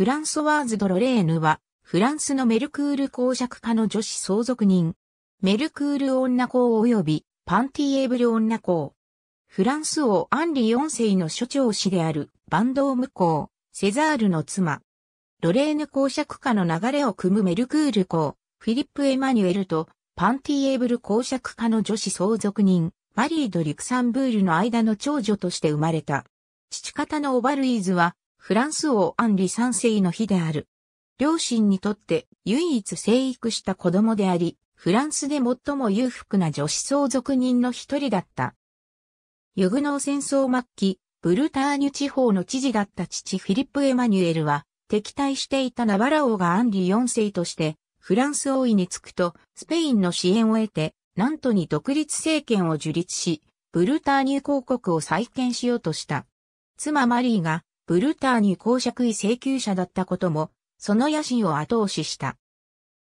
フランソワーズ・ドロレーヌは、フランスのメルクール公爵家の女子相続人。メルクール女公及び、パンティエーブル女公。フランス王アンリ4世の所長氏である、バンドーム公、セザールの妻。ロレーヌ公爵家の流れを組むメルクール公、フィリップ・エマニュエルと、パンティエーブル公爵家の女子相続人、マリー・ド・リクサンブールの間の長女として生まれた。父方のオバルイーズは、フランス王アンリ三世の日である。両親にとって唯一生育した子供であり、フランスで最も裕福な女子相続人の一人だった。ユグノー戦争末期、ブルターニュ地方の知事だった父フィリップ・エマニュエルは、敵対していたナバラ王がアンリ4世として、フランス王位につくと、スペインの支援を得て、なんとに独立政権を樹立し、ブルターニュ公国を再建しようとした。妻マリーがブルターニュ公爵位請求者だったことも、その野心を後押しした。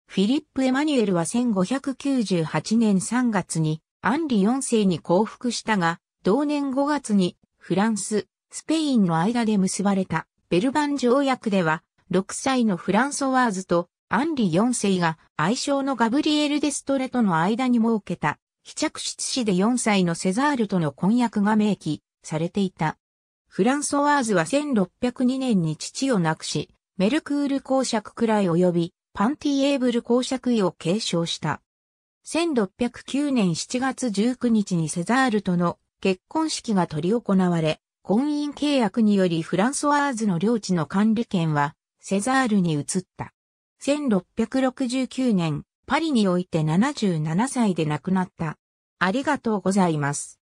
フィリップ・エマニュエルは1598年3月にアンリ4世に降伏したが、同年5月にフランス、スペインの間で結ばれたベルバン条約では、6歳のフランソワーズとアンリ4世が愛称のガブリエル・デストレとの間に設けた、非着室子で4歳のセザールとの婚約が明記されていた。フランソワーズは1602年に父を亡くし、メルクール公爵くらい及び、パンティエーブル公爵位を継承した。1609年7月19日にセザールとの結婚式が取り行われ、婚姻契約によりフランソワーズの領地の管理権はセザールに移った。1669年、パリにおいて77歳で亡くなった。ありがとうございます。